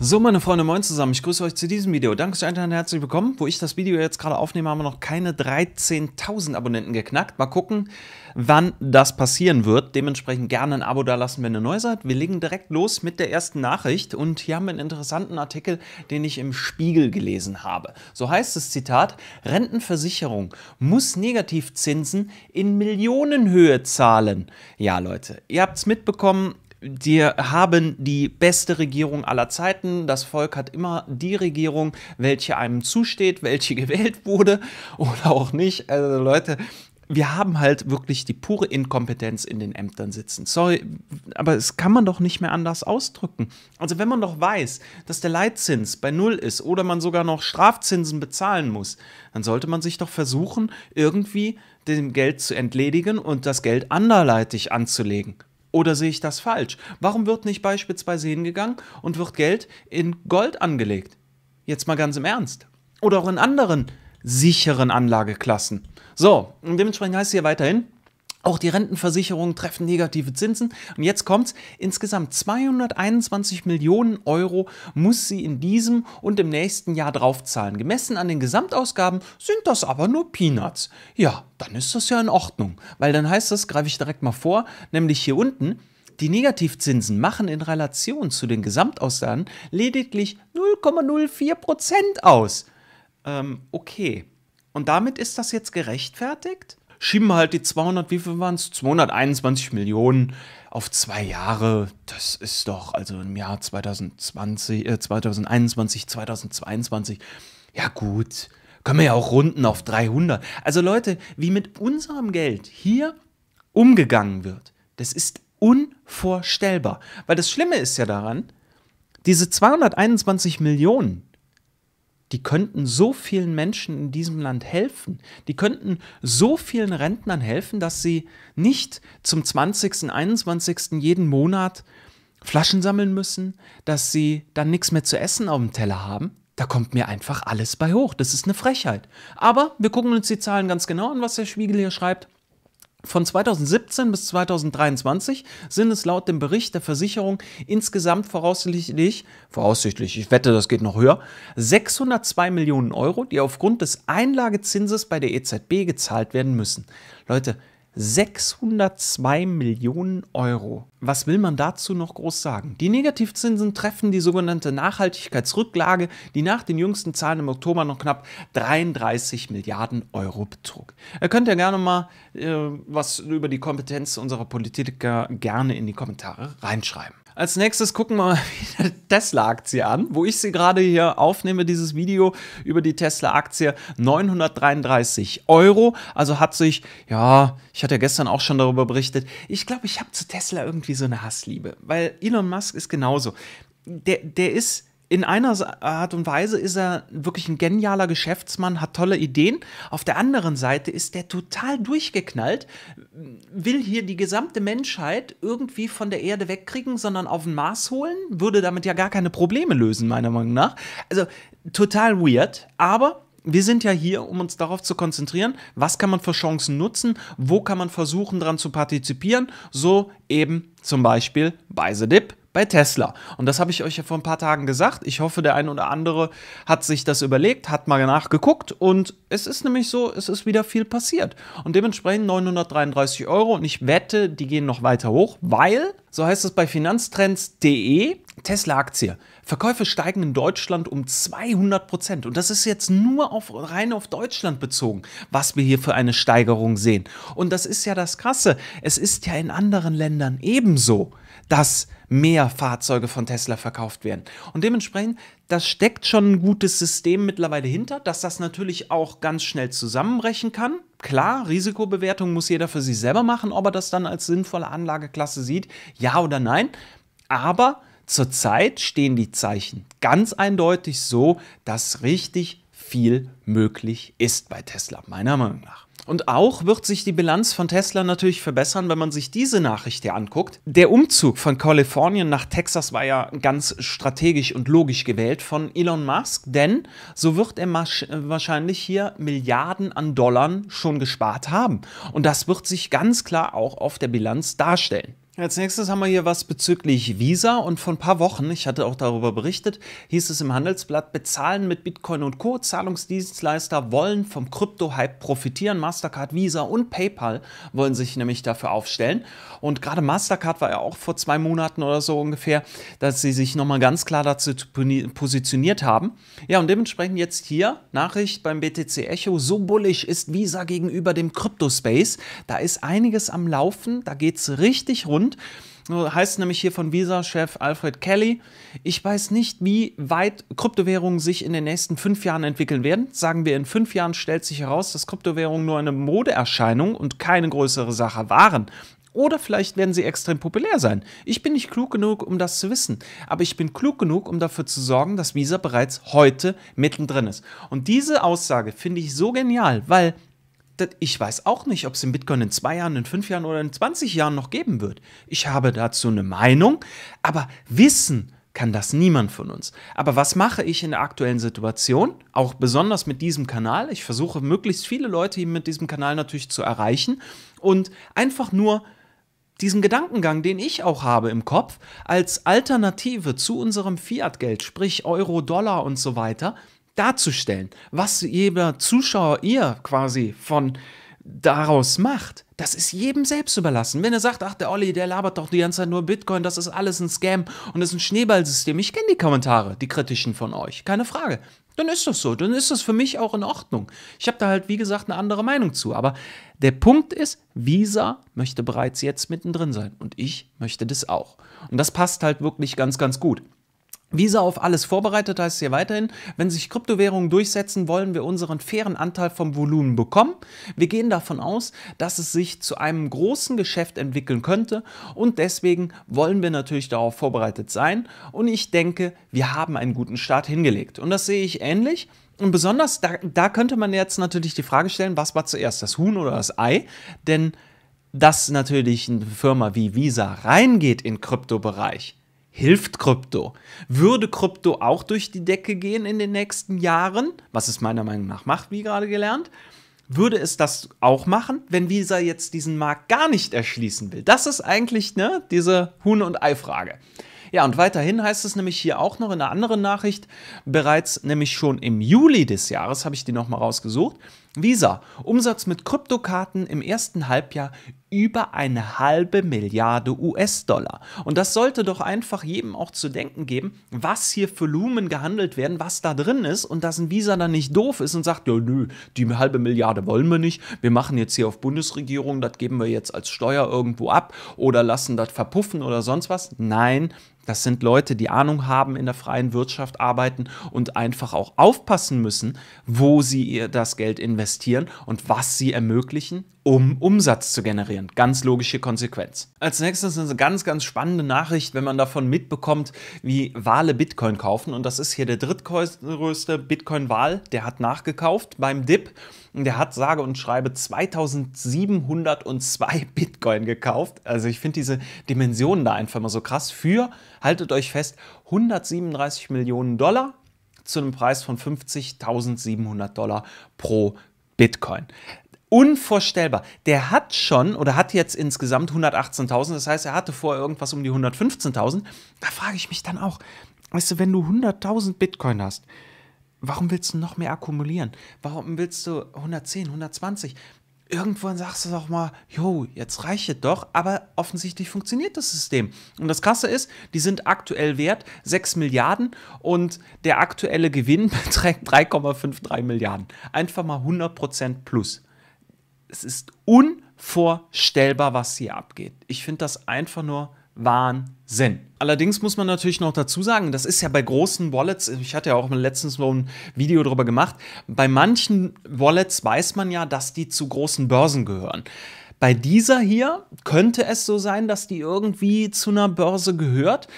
So, meine Freunde, moin zusammen. Ich grüße euch zu diesem Video. Danke euch und herzlich willkommen. Wo ich das Video jetzt gerade aufnehme, haben wir noch keine 13.000 Abonnenten geknackt. Mal gucken, wann das passieren wird. Dementsprechend gerne ein Abo da lassen, wenn ihr neu seid. Wir legen direkt los mit der ersten Nachricht. Und hier haben wir einen interessanten Artikel, den ich im Spiegel gelesen habe. So heißt es, Zitat, Rentenversicherung muss Negativzinsen in Millionenhöhe zahlen. Ja, Leute, ihr habt es mitbekommen, wir haben die beste Regierung aller Zeiten. Das Volk hat immer die Regierung, welche einem zusteht, welche gewählt wurde oder auch nicht. Also Leute, wir haben halt wirklich die pure Inkompetenz in den Ämtern sitzen. Sorry, aber es kann man doch nicht mehr anders ausdrücken. Also wenn man doch weiß, dass der Leitzins bei Null ist oder man sogar noch Strafzinsen bezahlen muss, dann sollte man sich doch versuchen, irgendwie dem Geld zu entledigen und das Geld anderleitig anzulegen. Oder sehe ich das falsch? Warum wird nicht beispielsweise hingegangen und wird Geld in Gold angelegt? Jetzt mal ganz im Ernst. Oder auch in anderen sicheren Anlageklassen. So, und dementsprechend heißt es hier weiterhin, auch die Rentenversicherungen treffen negative Zinsen. Und jetzt kommt's. Insgesamt 221 Millionen Euro muss sie in diesem und im nächsten Jahr draufzahlen. Gemessen an den Gesamtausgaben sind das aber nur Peanuts. Ja, dann ist das ja in Ordnung. Weil dann heißt das, greife ich direkt mal vor, nämlich hier unten, die Negativzinsen machen in Relation zu den Gesamtausgaben lediglich 0,04 Prozent aus. Ähm, okay. Und damit ist das jetzt gerechtfertigt? schieben wir halt die 200, wie viel waren es? 221 Millionen auf zwei Jahre. Das ist doch, also im Jahr 2020, äh, 2021, 2022. Ja, gut. Können wir ja auch runden auf 300. Also, Leute, wie mit unserem Geld hier umgegangen wird, das ist unvorstellbar. Weil das Schlimme ist ja daran, diese 221 Millionen, die könnten so vielen Menschen in diesem Land helfen. Die könnten so vielen Rentnern helfen, dass sie nicht zum 20., 21. jeden Monat Flaschen sammeln müssen, dass sie dann nichts mehr zu essen auf dem Teller haben. Da kommt mir einfach alles bei hoch. Das ist eine Frechheit. Aber wir gucken uns die Zahlen ganz genau an, was der Spiegel hier schreibt. Von 2017 bis 2023 sind es laut dem Bericht der Versicherung insgesamt voraussichtlich, voraussichtlich, ich wette, das geht noch höher, 602 Millionen Euro, die aufgrund des Einlagezinses bei der EZB gezahlt werden müssen. Leute, 602 Millionen Euro. Was will man dazu noch groß sagen? Die Negativzinsen treffen die sogenannte Nachhaltigkeitsrücklage, die nach den jüngsten Zahlen im Oktober noch knapp 33 Milliarden Euro betrug. Ihr könnt ja gerne mal äh, was über die Kompetenz unserer Politiker gerne in die Kommentare reinschreiben. Als nächstes gucken wir mal die Tesla-Aktie an, wo ich sie gerade hier aufnehme, dieses Video über die Tesla-Aktie 933 Euro. Also hat sich, ja, ich hatte ja gestern auch schon darüber berichtet. Ich glaube, ich habe zu Tesla irgendwie so eine Hassliebe, weil Elon Musk ist genauso. Der, der ist in einer Art und Weise ist er wirklich ein genialer Geschäftsmann, hat tolle Ideen. Auf der anderen Seite ist der total durchgeknallt, will hier die gesamte Menschheit irgendwie von der Erde wegkriegen, sondern auf den Mars holen, würde damit ja gar keine Probleme lösen, meiner Meinung nach. Also total weird, aber wir sind ja hier, um uns darauf zu konzentrieren, was kann man für Chancen nutzen, wo kann man versuchen, daran zu partizipieren, so eben zum Beispiel bei The Dip bei Tesla. Und das habe ich euch ja vor ein paar Tagen gesagt. Ich hoffe, der ein oder andere hat sich das überlegt, hat mal nachgeguckt und es ist nämlich so, es ist wieder viel passiert. Und dementsprechend 933 Euro und ich wette, die gehen noch weiter hoch, weil, so heißt es bei finanztrends.de, Tesla-Aktie. Verkäufe steigen in Deutschland um 200 Prozent. Und das ist jetzt nur auf, rein auf Deutschland bezogen, was wir hier für eine Steigerung sehen. Und das ist ja das Krasse. Es ist ja in anderen Ländern ebenso, dass mehr Fahrzeuge von Tesla verkauft werden. Und dementsprechend, das steckt schon ein gutes System mittlerweile hinter, dass das natürlich auch ganz schnell zusammenbrechen kann. Klar, Risikobewertung muss jeder für sich selber machen, ob er das dann als sinnvolle Anlageklasse sieht, ja oder nein. Aber Zurzeit stehen die Zeichen ganz eindeutig so, dass richtig viel möglich ist bei Tesla, meiner Meinung nach. Und auch wird sich die Bilanz von Tesla natürlich verbessern, wenn man sich diese Nachricht hier anguckt. Der Umzug von Kalifornien nach Texas war ja ganz strategisch und logisch gewählt von Elon Musk, denn so wird er wahrscheinlich hier Milliarden an Dollar schon gespart haben. Und das wird sich ganz klar auch auf der Bilanz darstellen. Als nächstes haben wir hier was bezüglich Visa und vor ein paar Wochen, ich hatte auch darüber berichtet, hieß es im Handelsblatt, bezahlen mit Bitcoin und Co. Zahlungsdienstleister wollen vom Krypto-Hype profitieren. Mastercard, Visa und PayPal wollen sich nämlich dafür aufstellen. Und gerade Mastercard war ja auch vor zwei Monaten oder so ungefähr, dass sie sich nochmal ganz klar dazu positioniert haben. Ja, und dementsprechend jetzt hier Nachricht beim BTC Echo, so bullig ist Visa gegenüber dem Krypto-Space. Da ist einiges am Laufen, da geht es richtig rund. Grund. heißt nämlich hier von Visa-Chef Alfred Kelly, ich weiß nicht, wie weit Kryptowährungen sich in den nächsten fünf Jahren entwickeln werden. Sagen wir, in fünf Jahren stellt sich heraus, dass Kryptowährungen nur eine Modeerscheinung und keine größere Sache waren. Oder vielleicht werden sie extrem populär sein. Ich bin nicht klug genug, um das zu wissen. Aber ich bin klug genug, um dafür zu sorgen, dass Visa bereits heute mittendrin ist. Und diese Aussage finde ich so genial, weil ich weiß auch nicht, ob es den Bitcoin in zwei Jahren, in fünf Jahren oder in 20 Jahren noch geben wird. Ich habe dazu eine Meinung, aber wissen kann das niemand von uns. Aber was mache ich in der aktuellen Situation? Auch besonders mit diesem Kanal. Ich versuche möglichst viele Leute mit diesem Kanal natürlich zu erreichen und einfach nur diesen Gedankengang, den ich auch habe im Kopf, als Alternative zu unserem Fiat-Geld, sprich Euro, Dollar und so weiter, darzustellen, was jeder Zuschauer ihr quasi von daraus macht, das ist jedem selbst überlassen. Wenn er sagt, ach der Olli, der labert doch die ganze Zeit nur Bitcoin, das ist alles ein Scam und das ist ein Schneeballsystem. Ich kenne die Kommentare, die kritischen von euch, keine Frage. Dann ist das so, dann ist das für mich auch in Ordnung. Ich habe da halt, wie gesagt, eine andere Meinung zu. Aber der Punkt ist, Visa möchte bereits jetzt mittendrin sein und ich möchte das auch. Und das passt halt wirklich ganz, ganz gut. Visa auf alles vorbereitet heißt hier weiterhin, wenn sich Kryptowährungen durchsetzen, wollen wir unseren fairen Anteil vom Volumen bekommen. Wir gehen davon aus, dass es sich zu einem großen Geschäft entwickeln könnte und deswegen wollen wir natürlich darauf vorbereitet sein und ich denke, wir haben einen guten Start hingelegt und das sehe ich ähnlich. Und besonders da, da könnte man jetzt natürlich die Frage stellen, was war zuerst, das Huhn oder das Ei? Denn dass natürlich eine Firma wie Visa reingeht in Kryptobereich, Hilft Krypto? Würde Krypto auch durch die Decke gehen in den nächsten Jahren? Was es meiner Meinung nach macht, wie gerade gelernt. Würde es das auch machen, wenn Visa jetzt diesen Markt gar nicht erschließen will? Das ist eigentlich ne, diese Huhn- und Ei-Frage. Ja, und weiterhin heißt es nämlich hier auch noch in einer anderen Nachricht, bereits nämlich schon im Juli des Jahres, habe ich die nochmal rausgesucht, Visa, Umsatz mit Kryptokarten im ersten Halbjahr über eine halbe Milliarde US-Dollar. Und das sollte doch einfach jedem auch zu denken geben, was hier für Lumen gehandelt werden, was da drin ist und dass ein Visa dann nicht doof ist und sagt, ja nö, die halbe Milliarde wollen wir nicht, wir machen jetzt hier auf Bundesregierung, das geben wir jetzt als Steuer irgendwo ab oder lassen das verpuffen oder sonst was. Nein, das sind Leute, die Ahnung haben, in der freien Wirtschaft arbeiten und einfach auch aufpassen müssen, wo sie ihr das Geld investieren und was sie ermöglichen um Umsatz zu generieren. Ganz logische Konsequenz. Als nächstes eine ganz, ganz spannende Nachricht, wenn man davon mitbekommt, wie Wale Bitcoin kaufen. Und das ist hier der drittgrößte Bitcoin-Wahl. Der hat nachgekauft beim Dip. Und der hat sage und schreibe 2702 Bitcoin gekauft. Also ich finde diese Dimensionen da einfach mal so krass. Für, haltet euch fest, 137 Millionen Dollar zu einem Preis von 50.700 Dollar pro Bitcoin. Unvorstellbar. Der hat schon oder hat jetzt insgesamt 118.000, das heißt, er hatte vorher irgendwas um die 115.000. Da frage ich mich dann auch, weißt du, wenn du 100.000 Bitcoin hast, warum willst du noch mehr akkumulieren? Warum willst du 110, 120? Irgendwann sagst du doch mal, jo, jetzt reicht es doch, aber offensichtlich funktioniert das System. Und das Krasse ist, die sind aktuell wert 6 Milliarden und der aktuelle Gewinn beträgt 3,53 Milliarden. Einfach mal 100% plus es ist unvorstellbar, was hier abgeht. Ich finde das einfach nur Wahnsinn. Allerdings muss man natürlich noch dazu sagen, das ist ja bei großen Wallets, ich hatte ja auch letztens so ein Video darüber gemacht, bei manchen Wallets weiß man ja, dass die zu großen Börsen gehören. Bei dieser hier könnte es so sein, dass die irgendwie zu einer Börse gehört.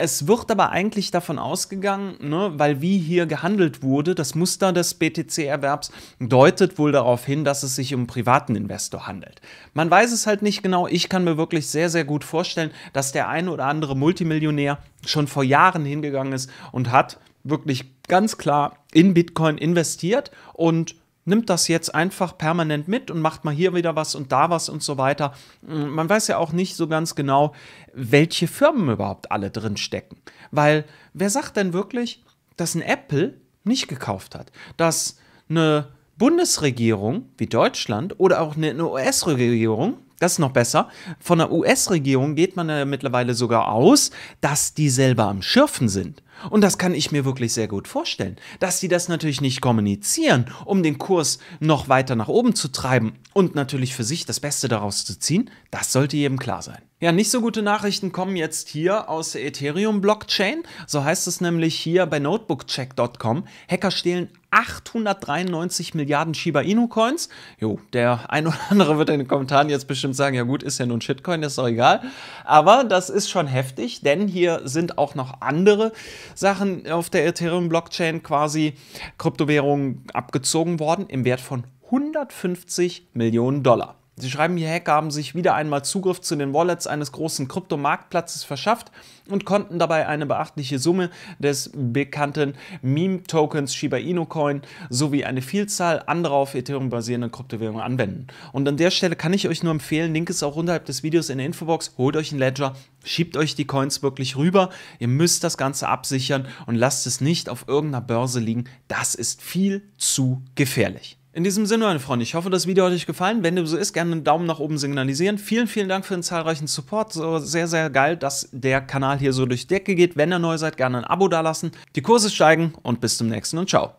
Es wird aber eigentlich davon ausgegangen, ne, weil wie hier gehandelt wurde, das Muster des BTC-Erwerbs deutet wohl darauf hin, dass es sich um einen privaten Investor handelt. Man weiß es halt nicht genau. Ich kann mir wirklich sehr, sehr gut vorstellen, dass der eine oder andere Multimillionär schon vor Jahren hingegangen ist und hat wirklich ganz klar in Bitcoin investiert und nimmt das jetzt einfach permanent mit und macht mal hier wieder was und da was und so weiter. Mm, man weiß ja auch nicht so ganz genau, welche Firmen überhaupt alle drin stecken. Weil wer sagt denn wirklich, dass ein Apple nicht gekauft hat? Dass eine Bundesregierung wie Deutschland oder auch eine US-Regierung, das ist noch besser, von der US-Regierung geht man ja mittlerweile sogar aus, dass die selber am Schürfen sind. Und das kann ich mir wirklich sehr gut vorstellen, dass sie das natürlich nicht kommunizieren, um den Kurs noch weiter nach oben zu treiben und natürlich für sich das Beste daraus zu ziehen, das sollte jedem klar sein. Ja, nicht so gute Nachrichten kommen jetzt hier aus der Ethereum-Blockchain. So heißt es nämlich hier bei notebookcheck.com. Hacker stehlen 893 Milliarden Shiba Inu Coins. Jo, der ein oder andere wird in den Kommentaren jetzt bestimmt sagen, ja gut, ist ja nun Shitcoin, ist doch egal. Aber das ist schon heftig, denn hier sind auch noch andere Sachen auf der Ethereum-Blockchain quasi Kryptowährungen abgezogen worden im Wert von 150 Millionen Dollar. Sie schreiben hier, Hacker haben sich wieder einmal Zugriff zu den Wallets eines großen Kryptomarktplatzes verschafft und konnten dabei eine beachtliche Summe des bekannten Meme-Tokens Shiba Inu Coin sowie eine Vielzahl anderer auf Ethereum basierender Kryptowährungen anwenden. Und an der Stelle kann ich euch nur empfehlen, Link ist auch unterhalb des Videos in der Infobox, holt euch einen Ledger, schiebt euch die Coins wirklich rüber, ihr müsst das Ganze absichern und lasst es nicht auf irgendeiner Börse liegen, das ist viel zu gefährlich. In diesem Sinne, meine Freunde, ich hoffe, das Video hat euch gefallen. Wenn dem so ist, gerne einen Daumen nach oben signalisieren. Vielen, vielen Dank für den zahlreichen Support. So sehr, sehr geil, dass der Kanal hier so durch die Decke geht. Wenn ihr neu seid, gerne ein Abo dalassen. Die Kurse steigen und bis zum nächsten und ciao.